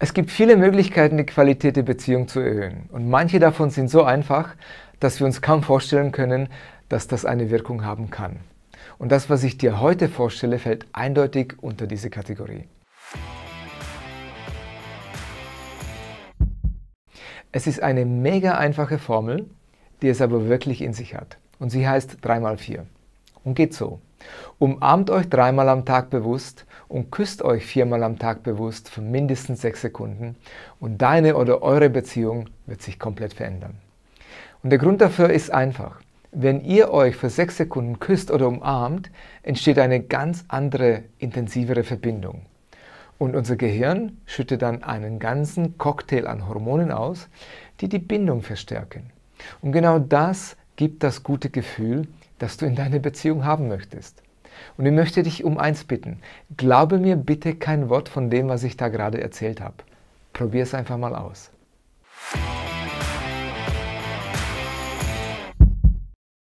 Es gibt viele Möglichkeiten, die Qualität der Beziehung zu erhöhen. Und manche davon sind so einfach, dass wir uns kaum vorstellen können, dass das eine Wirkung haben kann. Und das, was ich dir heute vorstelle, fällt eindeutig unter diese Kategorie. Es ist eine mega einfache Formel, die es aber wirklich in sich hat. Und sie heißt 3x4 und geht so. Umarmt euch dreimal am Tag bewusst und küsst euch viermal am Tag bewusst für mindestens sechs Sekunden und deine oder eure Beziehung wird sich komplett verändern. Und der Grund dafür ist einfach. Wenn ihr euch für sechs Sekunden küsst oder umarmt, entsteht eine ganz andere, intensivere Verbindung. Und unser Gehirn schüttet dann einen ganzen Cocktail an Hormonen aus, die die Bindung verstärken. Und genau das gibt das gute Gefühl, das du in deiner Beziehung haben möchtest. Und ich möchte dich um eins bitten. Glaube mir bitte kein Wort von dem, was ich da gerade erzählt habe. Probier es einfach mal aus.